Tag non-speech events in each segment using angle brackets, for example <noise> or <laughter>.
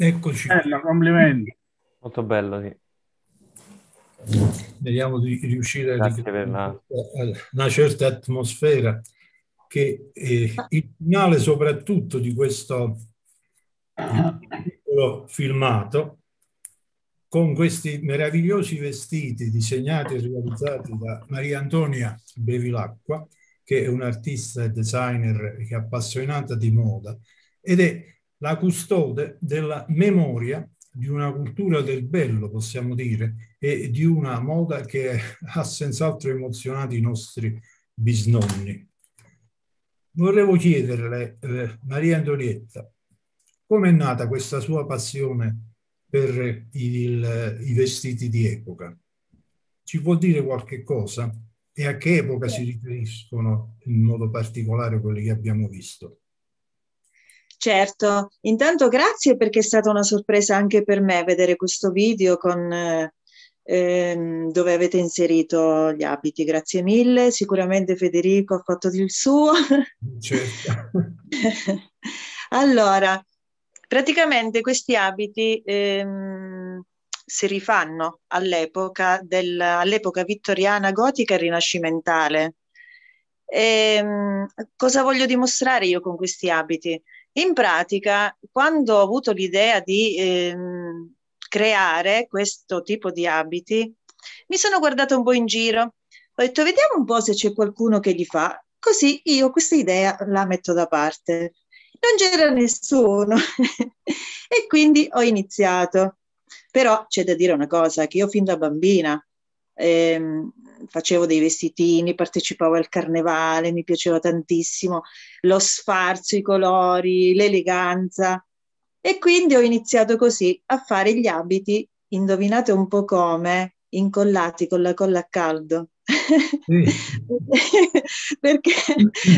Eccoci. Bello, complimenti. Molto bello, sì. Vediamo di riuscire Grazie a una... una certa atmosfera che eh, il finale soprattutto di questo filmato con questi meravigliosi vestiti disegnati e realizzati da Maria Antonia Bevilacqua, che è un'artista e designer che è appassionata di moda ed è la custode della memoria di una cultura del bello, possiamo dire, e di una moda che ha senz'altro emozionato i nostri bisnonni. Volevo chiederle, eh, Maria Antonietta, come è nata questa sua passione per il, i vestiti di epoca? Ci può dire qualche cosa? E a che epoca si riferiscono in modo particolare quelli che abbiamo visto? Certo, intanto grazie perché è stata una sorpresa anche per me vedere questo video con, ehm, dove avete inserito gli abiti. Grazie mille, sicuramente Federico ha fatto il suo. Certo. <laughs> allora, praticamente questi abiti ehm, si rifanno all'epoca, all'epoca vittoriana, gotica e rinascimentale. E, ehm, cosa voglio dimostrare io con questi abiti? In pratica, quando ho avuto l'idea di ehm, creare questo tipo di abiti, mi sono guardata un po' in giro. Ho detto, vediamo un po' se c'è qualcuno che li fa. Così io questa idea la metto da parte. Non c'era nessuno. <laughs> e quindi ho iniziato. Però c'è da dire una cosa, che io fin da bambina ehm, facevo dei vestitini, partecipavo al carnevale, mi piaceva tantissimo lo sfarzo, i colori, l'eleganza. E quindi ho iniziato così a fare gli abiti, indovinate un po' come, incollati con la colla a caldo. <laughs> perché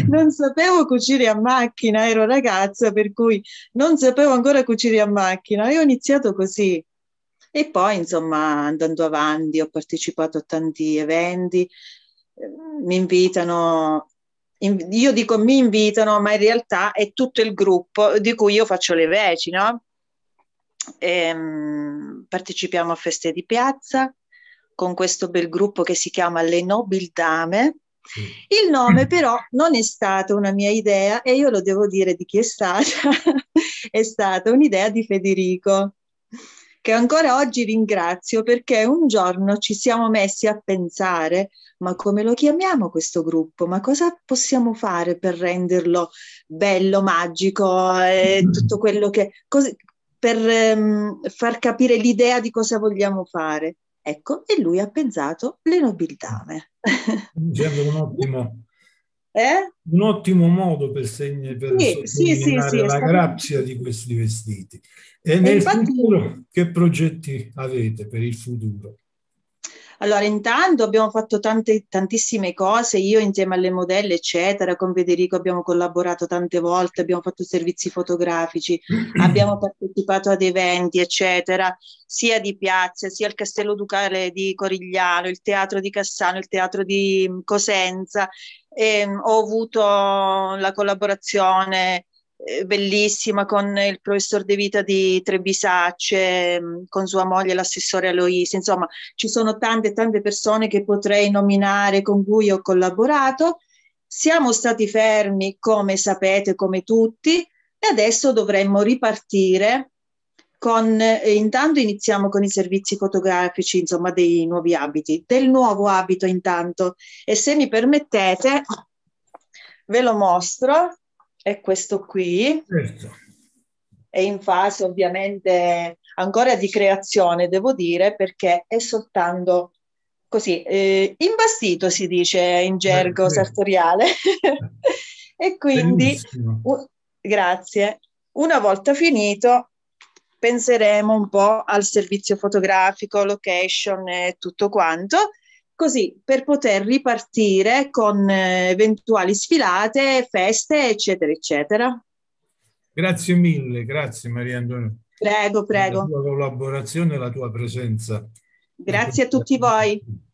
non sapevo cucire a macchina, ero ragazza, per cui non sapevo ancora cucire a macchina e ho iniziato così. E poi, insomma, andando avanti, ho partecipato a tanti eventi, ehm, mi invitano, io dico mi invitano, ma in realtà è tutto il gruppo di cui io faccio le veci, no? E, ehm, partecipiamo a feste di piazza con questo bel gruppo che si chiama Le Nobildame. Mm. Il nome però non è stata una mia idea e io lo devo dire di chi è stata, <laughs> è stata un'idea di Federico che ancora oggi ringrazio perché un giorno ci siamo messi a pensare, ma come lo chiamiamo questo gruppo? Ma cosa possiamo fare per renderlo bello, magico e eh, mm. tutto quello che... Cos- per um, far capire l'idea di cosa vogliamo fare. Ecco, e lui ha pensato le nobildame. Mm. Mi sembra un ottimo, eh? Un ottimo modo per, segne, per sì, sì, sì, la stato... grazia di questi vestiti. E, e nel infatti... futuro, che progetti avete per il futuro? Allora, intanto abbiamo fatto tante, tantissime cose, io insieme alle modelle, eccetera, con Federico abbiamo collaborato tante volte, abbiamo fatto servizi fotografici, <clears throat> abbiamo partecipato ad eventi, eccetera, sia di piazza, sia il Castello Ducale di Corigliano, il Teatro di Cassano, il Teatro di mm, Cosenza, e, ehm, ho avuto la collaborazione eh, bellissima con il professor De Vita di Trebisacce, ehm, con sua moglie l'assessore Aloisi, insomma ci sono tante tante persone che potrei nominare con cui ho collaborato. Siamo stati fermi, come sapete, come tutti, e adesso dovremmo ripartire con, eh, intanto iniziamo con i servizi fotografici, insomma, dei nuovi abiti. Del nuovo abito intanto, e se mi permettete, ve lo mostro, è questo qui. Certo. È in fase ovviamente ancora di creazione, devo dire, perché è soltanto così, eh, imbastito si dice in gergo Beh, sartoriale. <laughs> e quindi, grazie, una volta finito penseremo un po' al servizio fotografico, location e tutto quanto, così per poter ripartire con eh, eventuali sfilate, feste, eccetera, eccetera. Grazie mille, grazie Maria Antonio. Prego, prego. la tua collaborazione e la tua presenza. Grazie a tutti voi.